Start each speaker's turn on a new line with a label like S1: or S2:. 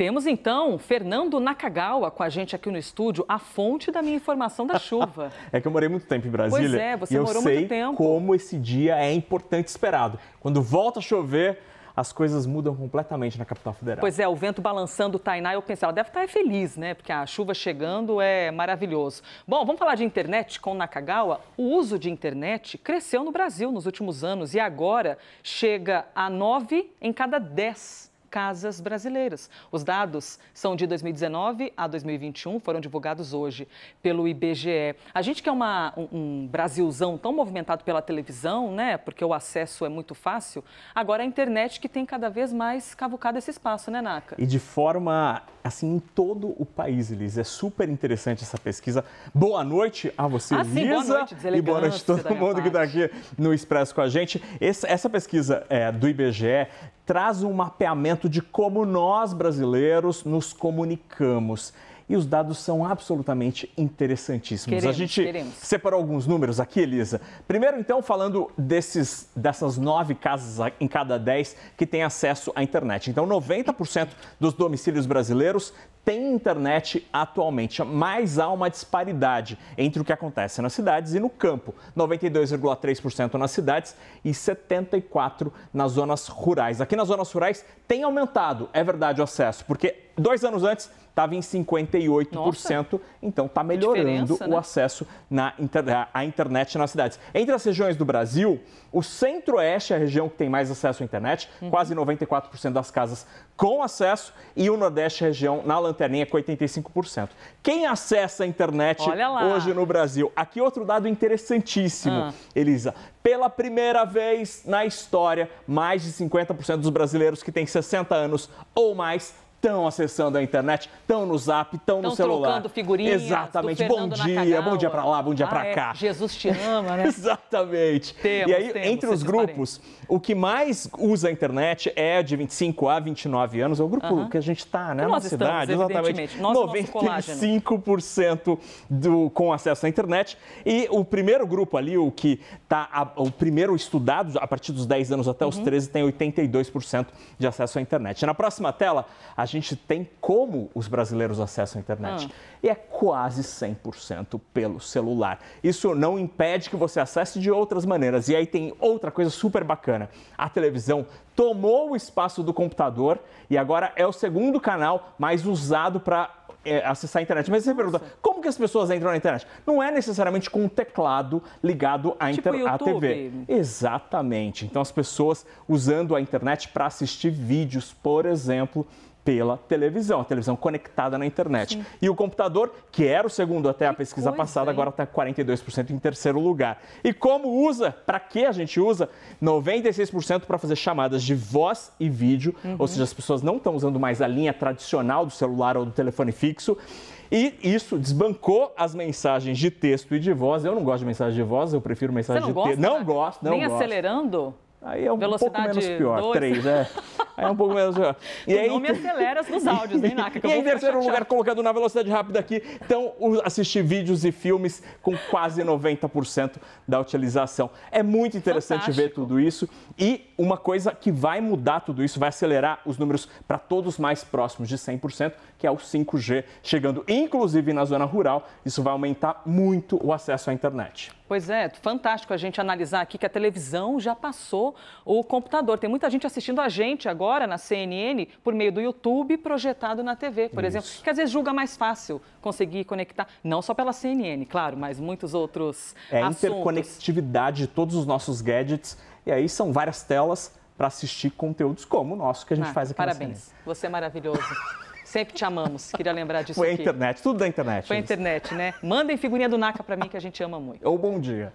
S1: Temos então Fernando Nakagawa com a gente aqui no estúdio, a fonte da minha informação da chuva.
S2: é que eu morei muito tempo em Brasília. Pois é, você e morou sei muito tempo. Como esse dia é importante esperado. Quando volta a chover, as coisas mudam completamente na capital federal. Pois
S1: é, o vento balançando o Tainá, eu pensei, ela deve estar feliz, né? Porque a chuva chegando é maravilhoso. Bom, vamos falar de internet com Nakagawa. O uso de internet cresceu no Brasil nos últimos anos e agora chega a nove em cada dez casas brasileiras. Os dados são de 2019 a 2021, foram divulgados hoje pelo IBGE. A gente que é uma, um, um Brasilzão tão movimentado pela televisão, né, porque o acesso é muito fácil, agora a internet que tem cada vez mais cavucado esse espaço, né, Naka? E de
S2: forma, assim, em todo o país, Liz. É super interessante essa pesquisa. Boa noite a você, ah, sim, Lisa. boa noite, e boa noite a todo mundo que está aqui no Expresso com a gente. Essa, essa pesquisa é, do IBGE traz um mapeamento de como nós brasileiros nos comunicamos. E os dados são absolutamente interessantíssimos. Queremos, a gente queremos. separou alguns números aqui, Elisa. Primeiro, então, falando desses, dessas nove casas em cada dez que têm acesso à internet. Então, 90% dos domicílios brasileiros tem internet atualmente, mas há uma disparidade entre o que acontece nas cidades e no campo. 92,3% nas cidades e 74% nas zonas rurais. Aqui nas zonas rurais tem aumentado, é verdade, o acesso, porque dois anos antes estava em 58%, Nossa. então está melhorando o né? acesso na inter... à internet nas cidades. Entre as regiões do Brasil, o centro-oeste é a região que tem mais acesso à internet, uhum. quase 94% das casas com acesso, e o nordeste é a região na lanterna Lanterninha é com 85%. Quem acessa a internet hoje no Brasil? Aqui outro dado interessantíssimo, ah. Elisa. Pela primeira vez na história, mais de 50% dos brasileiros que têm 60 anos ou mais estão acessando a internet, estão no zap, estão no celular. Estão trocando figurinhas. Exatamente. bom dia, Nakagawa. bom dia para lá, bom dia ah, para é. cá. Jesus te ama, né? Exatamente. Temos, e aí, temos, entre os grupos, parentes. o que mais usa a internet é de 25 a 29 anos, é o grupo uh -huh. que a gente está, né? Que nós Na cidade, estamos, exatamente. 95% do, com acesso à internet. E o primeiro grupo ali, o que está, o primeiro estudado, a partir dos 10 anos até uh -huh. os 13, uhum. tem 82% de acesso à internet. Na próxima tela, a gente tem como os brasileiros acessam a internet. Hum. E é quase 100% pelo celular. Isso não impede que você acesse de outras maneiras. E aí tem outra coisa super bacana. A televisão tomou o espaço do computador e agora é o segundo canal mais usado para é, acessar a internet. Mas você pergunta, como que as pessoas entram na internet? Não é necessariamente com um teclado ligado à, tipo à TV. Exatamente. Então, as pessoas usando a internet para assistir vídeos, por exemplo, pela televisão, a televisão conectada na internet. Sim. E o computador, que era o segundo até que a pesquisa coisa, passada, hein? agora está 42% em terceiro lugar. E como usa? Para que a gente usa? 96% para fazer chamadas de voz e vídeo, uhum. ou seja, as pessoas não estão usando mais a linha tradicional do celular ou do telefone fixo. E isso desbancou as mensagens de texto e de voz. Eu não gosto de mensagem de voz, eu prefiro mensagem de texto. Não gosto, não Nem gosto. Nem
S1: acelerando? Aí é um Velocidade pouco menos pior. Dois. Três,
S2: é. Aí é um pouco menos. Né? E aí, não me acelera nos áudios, hein, Naka? E em terceiro lugar, colocando na velocidade rápida aqui, então assistir vídeos e filmes com quase 90% da utilização. É muito interessante Fantástico. ver tudo isso e uma coisa que vai mudar tudo isso, vai acelerar os números para todos mais próximos de 100%, que é o 5G chegando inclusive na zona rural. Isso vai aumentar muito o acesso à internet.
S1: Pois é, fantástico a gente analisar aqui que a televisão já passou o computador. Tem muita gente assistindo a gente agora na CNN por meio do YouTube projetado na TV, por Isso. exemplo, que às vezes julga mais fácil conseguir conectar, não só pela CNN, claro, mas muitos outros É a interconectividade
S2: de todos os nossos gadgets e aí são várias telas para assistir conteúdos como o nosso que a gente ah, faz aqui parabéns. na CNN. Parabéns,
S1: você é maravilhoso. Sempre te amamos. Queria lembrar disso Foi a aqui. internet,
S2: tudo da internet. Foi a
S1: internet, né? Mandem figurinha do NACA pra mim que a gente ama muito.
S2: Ou bom dia.